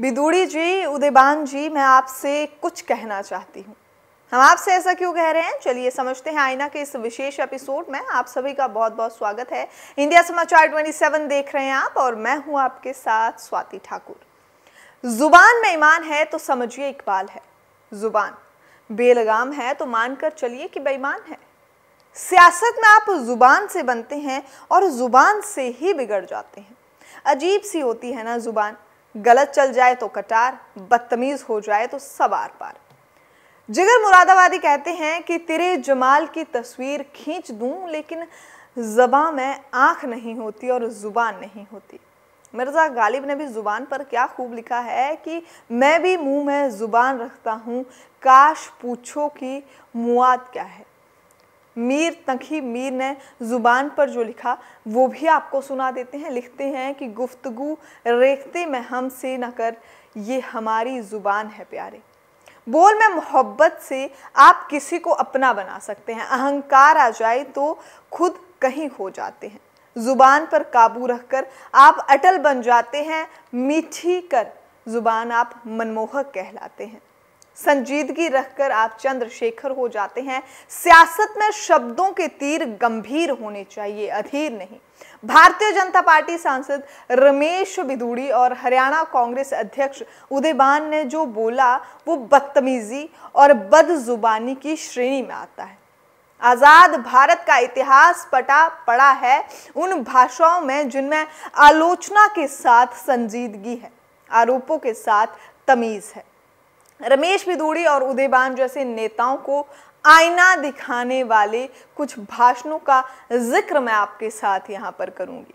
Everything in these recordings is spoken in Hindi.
बिदूड़ी जी उदयबान जी मैं आपसे कुछ कहना चाहती हूँ हम आपसे ऐसा क्यों कह रहे हैं चलिए समझते हैं आईना के इस विशेष एपिसोड में आप सभी का बहुत बहुत स्वागत है इंडिया समाचार 27 देख रहे हैं आप और मैं हूं आपके साथ स्वाति ठाकुर जुबान में ईमान है तो समझिए इकबाल है जुबान बेलगाम है तो मानकर चलिए कि बेईमान है सियासत में आप जुबान से बनते हैं और जुबान से ही बिगड़ जाते हैं अजीब सी होती है ना जुबान गलत चल जाए तो कटार बदतमीज हो जाए तो सब आर पार जिगर मुरादाबादी कहते हैं कि तेरे जमाल की तस्वीर खींच दूं लेकिन जबा में आँख नहीं होती और ज़ुबान नहीं होती मिर्ज़ा गालिब ने भी ज़ुबान पर क्या खूब लिखा है कि मैं भी मुंह में ज़ुबान रखता हूँ काश पूछो कि मुआद क्या है मीर तखी मीर ने ज़ुबान पर जो लिखा वो भी आपको सुना देते हैं लिखते हैं कि गुफ्तगु रेखते में हम से न कर ये हमारी ज़ुबान है प्यारे बोल में मोहब्बत से आप किसी को अपना बना सकते हैं अहंकार आ जाए तो खुद कहीं हो जाते हैं ज़ुबान पर काबू रखकर आप अटल बन जाते हैं मीठी कर ज़ुबान आप मनमोहक कहलाते हैं संजीदगी रखकर आप चंद्रशेखर हो जाते हैं सियासत में शब्दों के तीर गंभीर होने चाहिए अधीर नहीं भारतीय जनता पार्टी सांसद रमेश बिदूड़ी और हरियाणा कांग्रेस अध्यक्ष उदयबान ने जो बोला वो बदतमीजी और बदजुबानी की श्रेणी में आता है आज़ाद भारत का इतिहास पटा पड़ा है उन भाषाओं में जिनमें आलोचना के साथ संजीदगी है आरोपों के साथ तमीज़ है रमेश भिदूड़ी और उदयबान जैसे नेताओं को आईना दिखाने वाले कुछ भाषणों का जिक्र मैं आपके साथ यहाँ पर करूँगी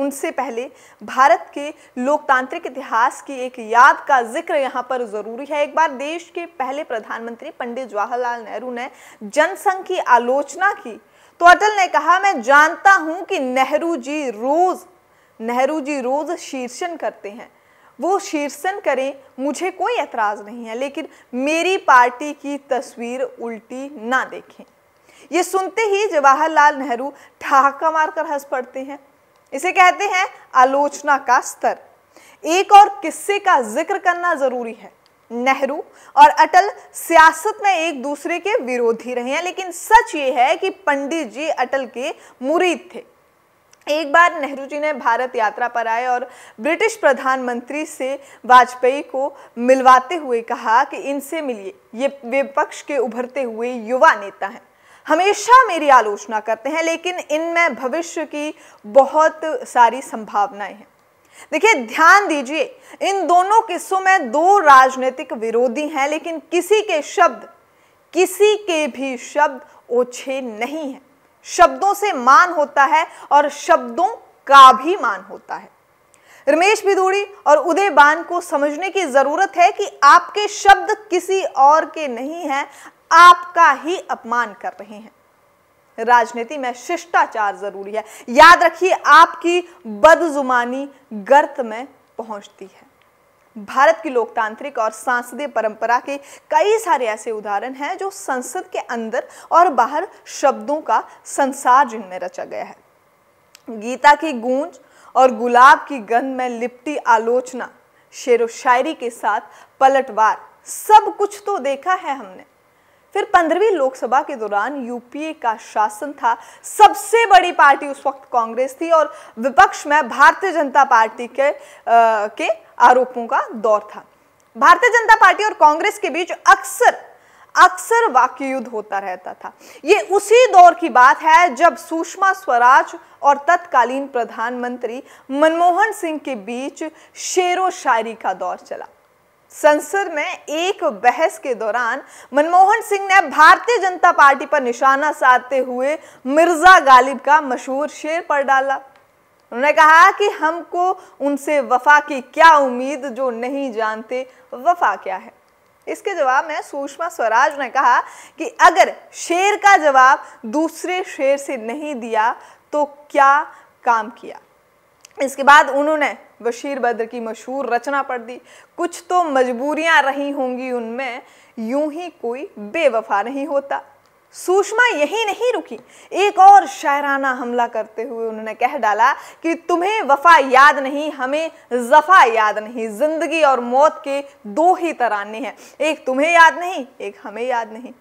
उनसे पहले भारत के लोकतांत्रिक इतिहास की एक याद का जिक्र यहाँ पर जरूरी है एक बार देश के पहले प्रधानमंत्री पंडित जवाहरलाल नेहरू ने जनसंघ की आलोचना की तो अटल ने कहा मैं जानता हूं कि नेहरू जी रोज नेहरू जी रोज शीर्षण करते हैं वो शीर्षन करें मुझे कोई एतराज़ नहीं है लेकिन मेरी पार्टी की तस्वीर उल्टी ना देखें ये सुनते ही जवाहरलाल नेहरू ठहाका मारकर हंस पड़ते हैं इसे कहते हैं आलोचना का स्तर एक और किस्से का जिक्र करना ज़रूरी है नेहरू और अटल सियासत में एक दूसरे के विरोधी रहे हैं लेकिन सच ये है कि पंडित जी अटल के मुरीद थे एक बार नेहरू जी ने भारत यात्रा पर आए और ब्रिटिश प्रधानमंत्री से वाजपेयी को मिलवाते हुए कहा कि इनसे मिलिए ये विपक्ष के उभरते हुए युवा नेता हैं हमेशा मेरी आलोचना करते हैं लेकिन इनमें भविष्य की बहुत सारी संभावनाएं हैं देखिए ध्यान दीजिए इन दोनों किस्सों में दो राजनीतिक विरोधी हैं लेकिन किसी के शब्द किसी के भी शब्द ओछे नहीं हैं शब्दों से मान होता है और शब्दों का भी मान होता है रमेश भिदूड़ी और उदय बान को समझने की जरूरत है कि आपके शब्द किसी और के नहीं हैं आपका ही अपमान कर रहे हैं राजनीति में शिष्टाचार जरूरी है याद रखिए आपकी बदजुमानी गर्त में पहुंचती है भारत की लोकतांत्रिक और सांसदीय परंपरा के कई सारे ऐसे उदाहरण हैं जो संसद के अंदर और बाहर शब्दों का संसार जिनमें रचा गया है गीता की गूंज और गुलाब की गंध में लिपटी आलोचना शेर शायरी के साथ पलटवार सब कुछ तो देखा है हमने फिर पंद्रहवीं लोकसभा के दौरान यूपीए का शासन था सबसे बड़ी पार्टी उस वक्त कांग्रेस थी और विपक्ष में भारतीय जनता पार्टी के आ, के आरोपों का दौर था भारतीय जनता पार्टी और कांग्रेस के बीच अक्सर अक्सर वाक्य युद्ध होता रहता था ये उसी दौर की बात है जब सुषमा स्वराज और तत्कालीन प्रधानमंत्री मनमोहन सिंह के बीच शेरो शायरी का दौर चला संसद में एक बहस के दौरान मनमोहन सिंह ने भारतीय जनता पार्टी पर निशाना साधते हुए मिर्जा गालिब का मशहूर शेर पर डाला उन्होंने कहा कि हमको उनसे वफा की क्या उम्मीद जो नहीं जानते वफा क्या है इसके जवाब में सुषमा स्वराज ने कहा कि अगर शेर का जवाब दूसरे शेर से नहीं दिया तो क्या काम किया इसके बाद उन्होंने बशीर बद्र की मशहूर रचना पढ़ दी कुछ तो मजबूरियां रही होंगी उनमें यूं ही कोई बेवफा नहीं होता सुषमा यही नहीं रुकी एक और शायराना हमला करते हुए उन्होंने कह डाला कि तुम्हें वफा याद नहीं हमें जफा याद नहीं जिंदगी और मौत के दो ही तराने हैं एक तुम्हें याद नहीं एक हमें याद नहीं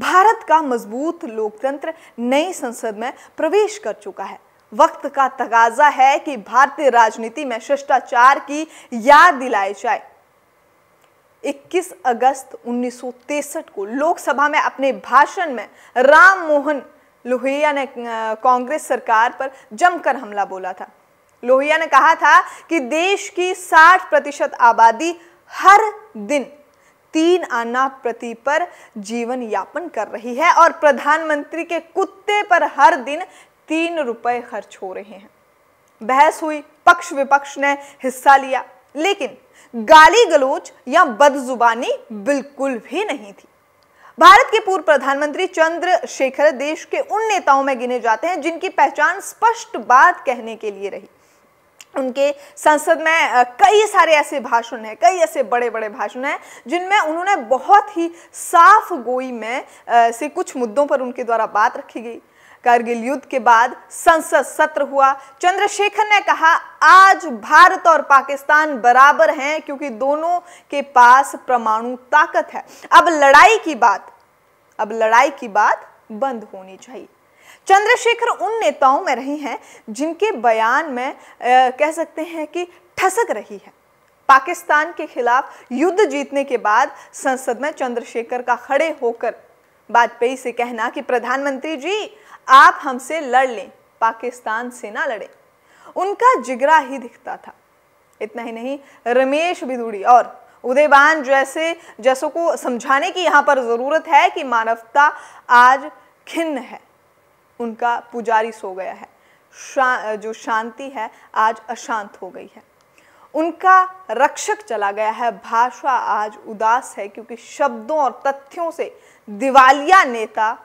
भारत का मजबूत लोकतंत्र नई संसद में प्रवेश कर चुका है वक्त का तगाजा है कि भारतीय राजनीति में शिष्टाचार की याद दिलाई जाए 21 अगस्त 1963 को लोकसभा में अपने भाषण में राम मोहन लोहिया ने कांग्रेस सरकार पर जमकर हमला बोला था लोहिया ने कहा था कि देश की 60 प्रतिशत आबादी हर दिन तीन आना प्रति पर जीवन यापन कर रही है और प्रधानमंत्री के कुत्ते पर हर दिन तीन रुपए खर्च हो रहे हैं बहस हुई पक्ष विपक्ष ने हिस्सा लिया लेकिन गाली गलोच या बदजुबानी बिल्कुल भी नहीं थी भारत के पूर्व प्रधानमंत्री चंद्रशेखर देश के उन नेताओं में गिने जाते हैं जिनकी पहचान स्पष्ट बात कहने के लिए रही उनके संसद में कई सारे ऐसे भाषण हैं कई ऐसे बड़े बड़े भाषण हैं जिनमें उन्होंने बहुत ही साफ गोई में से कुछ मुद्दों पर उनके द्वारा बात रखी गई कारगिल युद्ध के बाद संसद सत्र हुआ चंद्रशेखर ने कहा आज भारत और पाकिस्तान बराबर हैं क्योंकि दोनों के पास परमाणु ताकत है अब लड़ाई की बात अब लड़ाई की बात बंद होनी चाहिए चंद्रशेखर उन नेताओं में रही हैं जिनके बयान में आ, कह सकते हैं कि ठसक रही है पाकिस्तान के खिलाफ युद्ध जीतने के बाद संसद में चंद्रशेखर का खड़े होकर वाजपेयी से कहना कि प्रधानमंत्री जी आप हमसे लड़ लें पाकिस्तान से ना लड़े उनका जिगरा ही दिखता था इतना ही नहीं रमेश बिदुड़ी और उदयवान जैसे जैसों को समझाने की यहाँ पर ज़रूरत है कि मानवता आज खिन्न है उनका पुजारी सो गया है शा, जो शांति है आज अशांत हो गई है उनका रक्षक चला गया है भाषा आज उदास है क्योंकि शब्दों और तथ्यों से दिवालिया नेता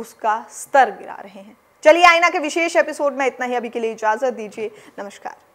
उसका स्तर गिरा रहे हैं चलिए आईना के विशेष एपिसोड में इतना ही अभी के लिए इजाजत दीजिए नमस्कार